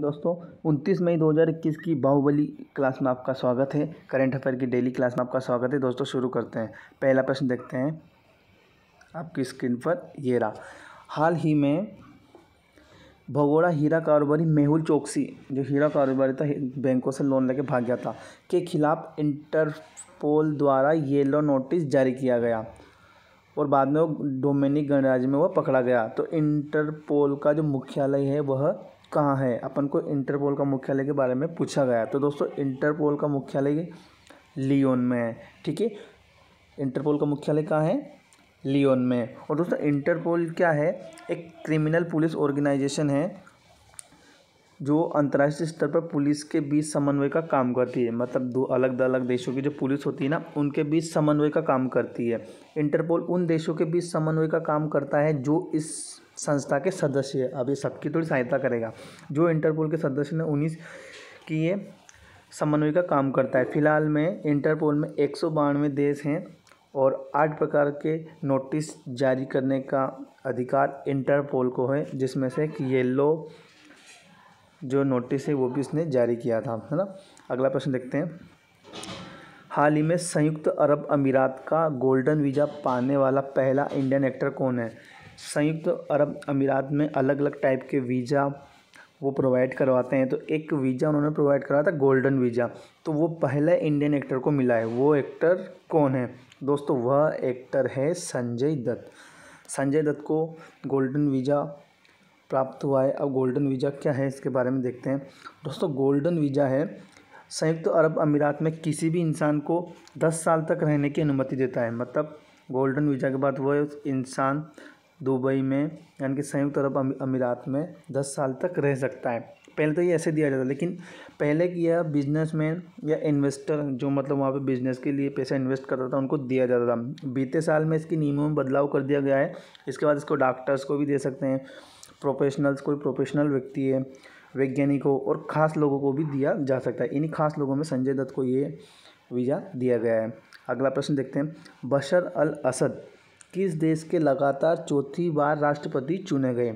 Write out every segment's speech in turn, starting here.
दोस्तों 29 मई 2021 की बाहुबली क्लास में आपका स्वागत है करंट अफेयर की डेली क्लास में आपका स्वागत है दोस्तों शुरू करते हैं पहला प्रश्न देखते हैं आपकी स्क्रीन पर ये रहा हाल ही में भगोड़ा हीरा कारोबारी मेहुल चौकसी जो हीरा कारोबारी था बैंकों से लोन लेके भाग गया था के खिलाफ इंटरपोल द्वारा येलो नोटिस जारी किया गया और बाद में वो डोमेनिक गणराज्य में वह पकड़ा गया तो इंटरपोल का जो मुख्यालय है वह कहाँ है अपन को इंटरपोल का मुख्यालय के बारे में पूछा गया तो दोस्तों इंटरपोल का मुख्यालय लियोन में है ठीक है इंटरपोल का मुख्यालय कहाँ है लियोन में और दोस्तों इंटरपोल क्या है एक क्रिमिनल पुलिस ऑर्गेनाइजेशन है जो अंतर्राष्ट्रीय स्तर पर पुलिस के बीच समन्वय का काम करती है मतलब दो अलग अलग देशों की जो पुलिस होती है ना उनके बीच समन्वय का काम करती है इंटरपोल उन देशों के बीच समन्वय का काम करता है जो इस संस्था के सदस्य है अब ये सबकी थोड़ी सहायता करेगा जो इंटरपोल के सदस्य ने उन्नीस की ये समन्वय का काम करता है फिलहाल में इंटरपोल में एक सौ बानवे देश हैं और आठ प्रकार के नोटिस जारी करने का अधिकार इंटरपोल को है जिसमें से कि येलो जो नोटिस है वो भी उसने जारी किया था है ना अगला प्रश्न देखते हैं हाल ही में संयुक्त अरब अमीरात का गोल्डन वीज़ा पाने वाला पहला इंडियन एक्टर कौन है संयुक्त अरब अमीरात में अलग अलग टाइप के वीज़ा वो प्रोवाइड करवाते हैं तो एक वीज़ा उन्होंने प्रोवाइड करवाया था गोल्डन वीज़ा तो वो पहले इंडियन एक्टर को मिला है वो एक्टर कौन है दोस्तों वह एक्टर है संजय दत्त संजय दत्त को गोल्डन वीज़ा प्राप्त हुआ है अब गोल्डन वीज़ा क्या है इसके बारे में देखते हैं दोस्तों गोल्डन वीज़ा है संयुक्त अरब अमीरात में किसी भी इंसान को दस साल तक रहने की अनुमति देता है मतलब गोल्डन वीज़ा के बाद वह इंसान दुबई में यानी कि संयुक्त अरब अमीरात में दस साल तक रह सकता है पहले तो ये ऐसे दिया जाता लेकिन पहले कि यह बिजनेसमैन या इन्वेस्टर जो मतलब वहाँ पे बिजनेस के लिए पैसा इन्वेस्ट करता था उनको दिया जाता था बीते साल में इसके नियमों में बदलाव कर दिया गया है इसके बाद इसको डॉक्टर्स को भी दे सकते हैं प्रोफेशनल्स कोई प्रोफेशनल व्यक्ति है वैज्ञानिकों और ख़ास लोगों को भी दिया जा सकता है इन्हीं खास लोगों में संजय दत्त को ये वीज़ा दिया गया है अगला प्रश्न देखते हैं बशर अल असद किस देश के लगातार चौथी बार राष्ट्रपति चुने गए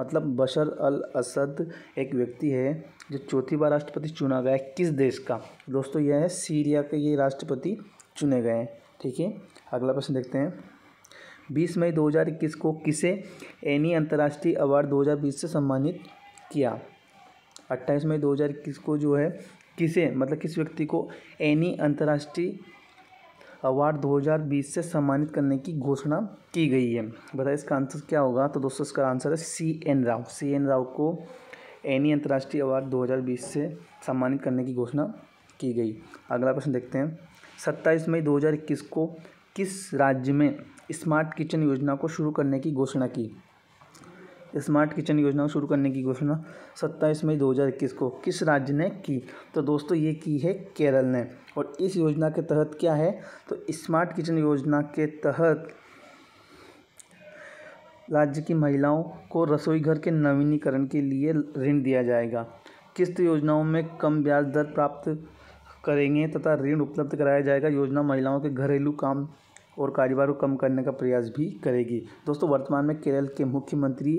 मतलब बशर अल असद एक व्यक्ति है जो चौथी बार राष्ट्रपति चुना गया है किस देश का दोस्तों यह है सीरिया के ये राष्ट्रपति चुने गए हैं ठीक है अगला प्रश्न देखते हैं 20 मई 2021 को किसे एनी अंतर्राष्ट्रीय अवार्ड 2020 से सम्मानित किया 28 मई 2021 को जो है किसे मतलब किस व्यक्ति को एनी अंतर्राष्ट्रीय अवार्ड 2020 से सम्मानित करने की घोषणा की गई है बताइए इसका आंसर क्या होगा तो दोस्तों इसका आंसर है C N Rao C N Rao को एनी अंतर्राष्ट्रीय अवार्ड 2020 से सम्मानित करने की घोषणा की गई अगला प्रश्न देखते हैं सत्ताईस मई 2021 को किस राज्य में स्मार्ट किचन योजना को शुरू करने की घोषणा की स्मार्ट किचन योजना शुरू करने की घोषणा सत्ताईस मई 2021 को किस राज्य ने की तो दोस्तों ये की है केरल ने और इस योजना के तहत क्या है तो स्मार्ट किचन योजना के तहत राज्य की महिलाओं को रसोई घर के नवीनीकरण के लिए ऋण दिया जाएगा किस्त योजनाओं में कम ब्याज दर प्राप्त करेंगे तथा ऋण उपलब्ध कराया जाएगा योजना महिलाओं के घरेलू काम और कारोबार को कम करने का प्रयास भी करेगी दोस्तों वर्तमान में केरल के मुख्यमंत्री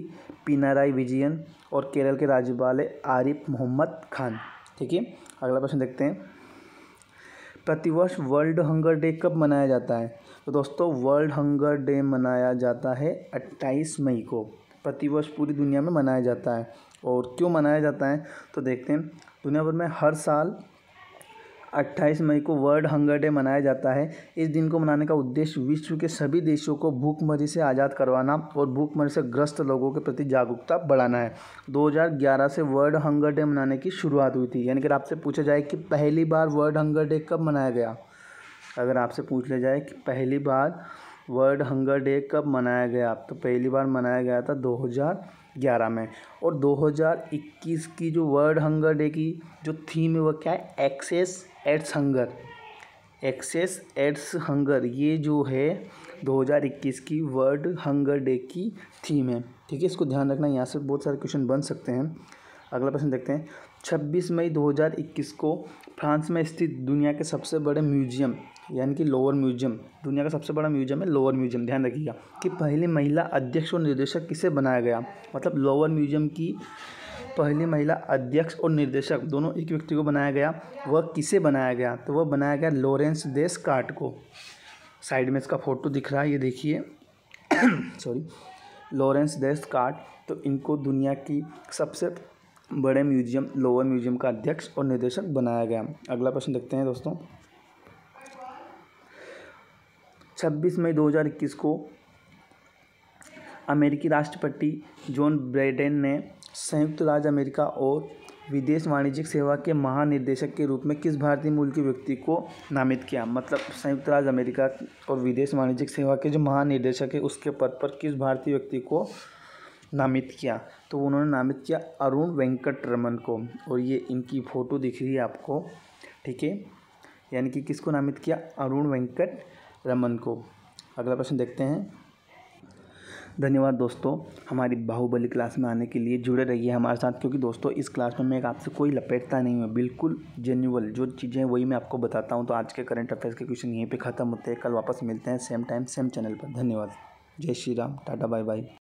पिनाराई विजयन और केरल के राज्यपाल आरिफ मोहम्मद खान ठीक है अगला प्रश्न देखते हैं प्रतिवर्ष वर्ल्ड हंगर डे कब मनाया जाता है तो दोस्तों वर्ल्ड हंगर डे मनाया जाता है 28 मई को प्रतिवर्ष पूरी दुनिया में मनाया जाता है और क्यों मनाया जाता है तो देखते हैं दुनिया भर में हर साल अट्ठाईस मई को वर्ल्ड हंगर डे मनाया जाता है इस दिन को मनाने का उद्देश्य विश्व के सभी देशों को भूखमरी से आज़ाद करवाना और भूखमरी से ग्रस्त लोगों के प्रति जागरूकता बढ़ाना है 2011 से वर्ल्ड हंगर डे मनाने की शुरुआत हुई थी यानी कि आपसे पूछा जाए कि पहली बार वर्ल्ड हंगर डे कब मनाया गया अगर आपसे पूछ लिया जाए कि पहली बार वर्ल्ड हंगर डे कब मनाया गया तो पहली बार मनाया गया था 2011 में और 2021 की जो वर्ल्ड हंगर डे की जो थीम है वह क्या है access aids hunger access aids hunger ये जो है 2021 की वर्ल्ड हंगर डे की थीम है ठीक है इसको ध्यान रखना यहाँ से बहुत सारे क्वेश्चन बन सकते हैं अगला प्रश्न देखते हैं 26 मई 2021 को फ्रांस में स्थित दुनिया के सबसे बड़े म्यूजियम यानी कि लोअर म्यूजियम दुनिया का सबसे बड़ा म्यूजियम है लोअर म्यूजियम ध्यान रखिएगा कि पहली महिला अध्यक्ष और निर्देशक किसे बनाया गया मतलब लोअर म्यूजियम की पहली महिला अध्यक्ष और निर्देशक दोनों एक व्यक्ति को बनाया गया वह किसे बनाया गया तो वह बनाया गया लॉरेंस देश काट को साइड में इसका फ़ोटो दिख रहा है ये देखिए सॉरी लॉरेंस देश काट तो इनको दुनिया की सबसे बड़े म्यूजियम लोअर म्यूजियम का अध्यक्ष और निर्देशक बनाया गया अगला प्रश्न देखते हैं दोस्तों 26 मई 2021 को अमेरिकी राष्ट्रपति जॉन ब्रेडेन ने संयुक्त राज्य अमेरिका और विदेश वाणिज्यिक सेवा के महानिदेशक के रूप में किस भारतीय मूल के व्यक्ति को नामित किया मतलब संयुक्त राज्य अमेरिका और विदेश वाणिज्यिक सेवा के जो महानिदेशक है उसके पद पर किस भारतीय व्यक्ति को नामित किया तो उन्होंने नामित किया अरुण वेंकट रमन को और ये इनकी फ़ोटो दिख रही है आपको ठीक है यानी कि किसको नामित किया अरुण वेंकट रमन को अगला प्रश्न देखते हैं धन्यवाद दोस्तों हमारी बाहुबली क्लास में आने के लिए जुड़े रहिए हमारे साथ क्योंकि दोस्तों इस क्लास में मैं आपसे कोई लपेटता नहीं हूँ बिल्कुल जेन्यूअल जो चीज़ें हैं वही मैं आपको बताता हूँ तो आज के करंट अफेयर्स के क्वेश्चन यहीं पे ख़त्म होते हैं कल वापस मिलते हैं सेम टाइम सेम चैनल पर धन्यवाद जय Shri Ram tata bye bye